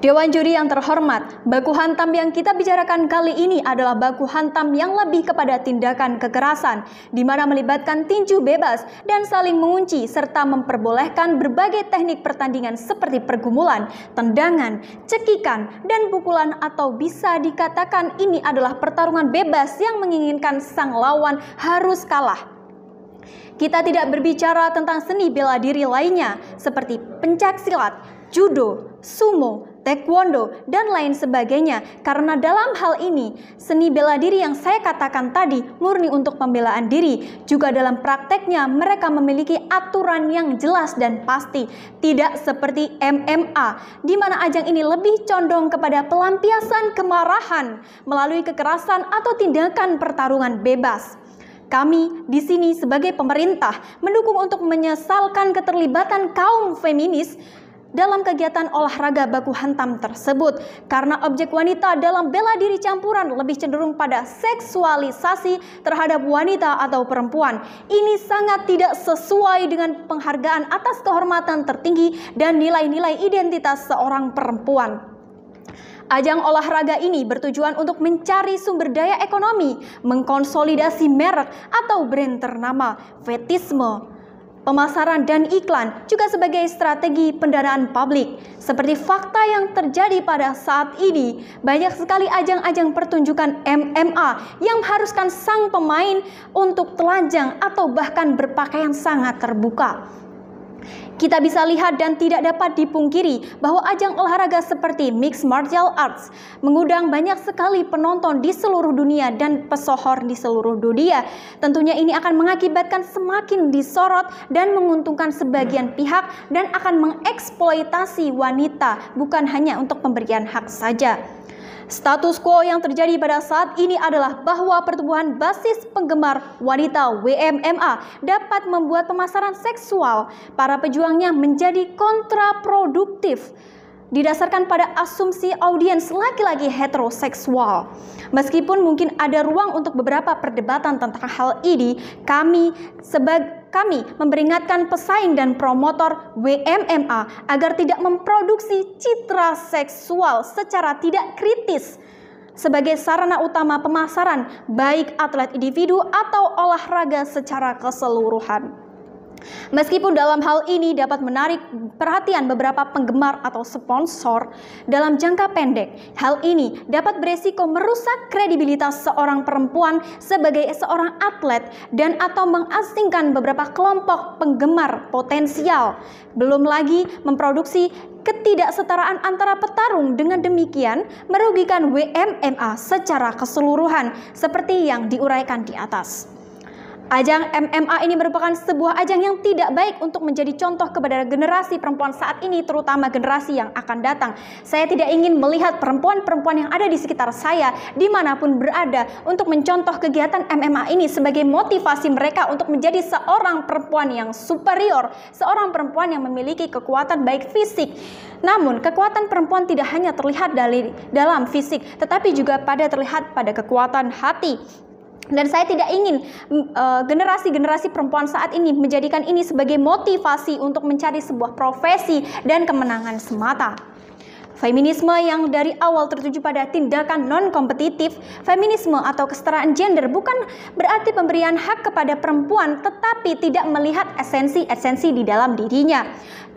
Dewan juri yang terhormat, baku hantam yang kita bicarakan kali ini adalah baku hantam yang lebih kepada tindakan kekerasan, di mana melibatkan tinju bebas dan saling mengunci serta memperbolehkan berbagai teknik pertandingan seperti pergumulan, tendangan, cekikan, dan pukulan atau bisa dikatakan ini adalah pertarungan bebas yang menginginkan sang lawan harus kalah. Kita tidak berbicara tentang seni bela diri lainnya seperti pencak pencaksilat, judo, sumo, taekwondo, dan lain sebagainya. Karena dalam hal ini, seni bela diri yang saya katakan tadi murni untuk pembelaan diri. Juga dalam prakteknya, mereka memiliki aturan yang jelas dan pasti. Tidak seperti MMA, di mana ajang ini lebih condong kepada pelampiasan kemarahan melalui kekerasan atau tindakan pertarungan bebas. Kami di sini sebagai pemerintah mendukung untuk menyesalkan keterlibatan kaum feminis dalam kegiatan olahraga baku hantam tersebut karena objek wanita dalam bela diri campuran lebih cenderung pada seksualisasi terhadap wanita atau perempuan. Ini sangat tidak sesuai dengan penghargaan atas kehormatan tertinggi dan nilai-nilai identitas seorang perempuan. Ajang olahraga ini bertujuan untuk mencari sumber daya ekonomi, mengkonsolidasi merek atau brand ternama, fetisme, pemasaran dan iklan juga sebagai strategi pendanaan publik. Seperti fakta yang terjadi pada saat ini, banyak sekali ajang-ajang pertunjukan MMA yang mengharuskan sang pemain untuk telanjang atau bahkan berpakaian sangat terbuka. Kita bisa lihat dan tidak dapat dipungkiri bahwa ajang olahraga seperti mixed martial arts mengundang banyak sekali penonton di seluruh dunia dan pesohor di seluruh dunia. Tentunya ini akan mengakibatkan semakin disorot dan menguntungkan sebagian pihak dan akan mengeksploitasi wanita bukan hanya untuk pemberian hak saja. Status quo yang terjadi pada saat ini adalah bahwa pertumbuhan basis penggemar wanita WMMA dapat membuat pemasaran seksual para pejuangnya menjadi kontraproduktif didasarkan pada asumsi audiens laki-laki heteroseksual. Meskipun mungkin ada ruang untuk beberapa perdebatan tentang hal ini, kami sebagai kami memperingatkan pesaing dan promotor WMMA agar tidak memproduksi citra seksual secara tidak kritis sebagai sarana utama pemasaran baik atlet individu atau olahraga secara keseluruhan. Meskipun dalam hal ini dapat menarik perhatian beberapa penggemar atau sponsor, dalam jangka pendek hal ini dapat beresiko merusak kredibilitas seorang perempuan sebagai seorang atlet dan atau mengasingkan beberapa kelompok penggemar potensial. Belum lagi memproduksi ketidaksetaraan antara petarung dengan demikian merugikan WMMA secara keseluruhan seperti yang diuraikan di atas. Ajang MMA ini merupakan sebuah ajang yang tidak baik untuk menjadi contoh kepada generasi perempuan saat ini, terutama generasi yang akan datang. Saya tidak ingin melihat perempuan-perempuan yang ada di sekitar saya, dimanapun berada, untuk mencontoh kegiatan MMA ini sebagai motivasi mereka untuk menjadi seorang perempuan yang superior, seorang perempuan yang memiliki kekuatan baik fisik. Namun, kekuatan perempuan tidak hanya terlihat dari dalam fisik, tetapi juga pada terlihat pada kekuatan hati, dan saya tidak ingin e, generasi-generasi uh, perempuan saat ini menjadikan ini sebagai motivasi untuk mencari sebuah profesi dan kemenangan semata. Feminisme yang dari awal tertuju pada tindakan non-kompetitif, feminisme atau kesetaraan gender bukan berarti pemberian hak kepada perempuan tetapi tidak melihat esensi-esensi di dalam dirinya.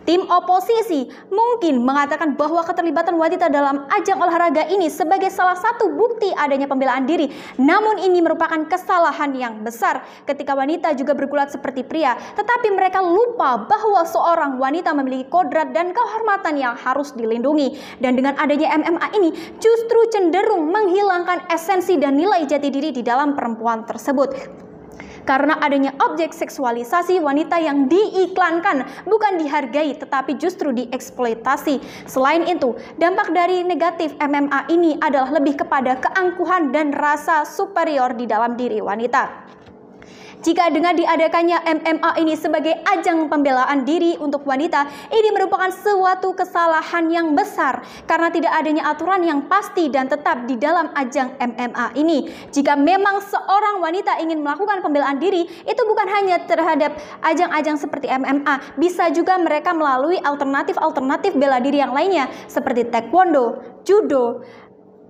Tim oposisi mungkin mengatakan bahwa keterlibatan wanita dalam ajang olahraga ini sebagai salah satu bukti adanya pembelaan diri. Namun ini merupakan kesalahan yang besar ketika wanita juga bergulat seperti pria. Tetapi mereka lupa bahwa seorang wanita memiliki kodrat dan kehormatan yang harus dilindungi. Dan dengan adanya MMA ini justru cenderung menghilangkan esensi dan nilai jati diri di dalam perempuan tersebut karena adanya objek seksualisasi wanita yang diiklankan, bukan dihargai tetapi justru dieksploitasi. Selain itu, dampak dari negatif MMA ini adalah lebih kepada keangkuhan dan rasa superior di dalam diri wanita. Jika dengan diadakannya MMA ini sebagai ajang pembelaan diri untuk wanita, ini merupakan suatu kesalahan yang besar karena tidak adanya aturan yang pasti dan tetap di dalam ajang MMA ini. Jika memang seorang wanita ingin melakukan pembelaan diri, itu bukan hanya terhadap ajang-ajang seperti MMA, bisa juga mereka melalui alternatif-alternatif bela diri yang lainnya seperti taekwondo, judo,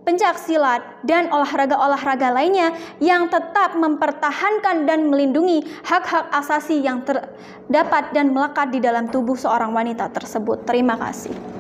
pencak silat, dan olahraga-olahraga lainnya yang tetap mempertahankan dan melindungi hak-hak asasi yang terdapat dan melekat di dalam tubuh seorang wanita tersebut. Terima kasih.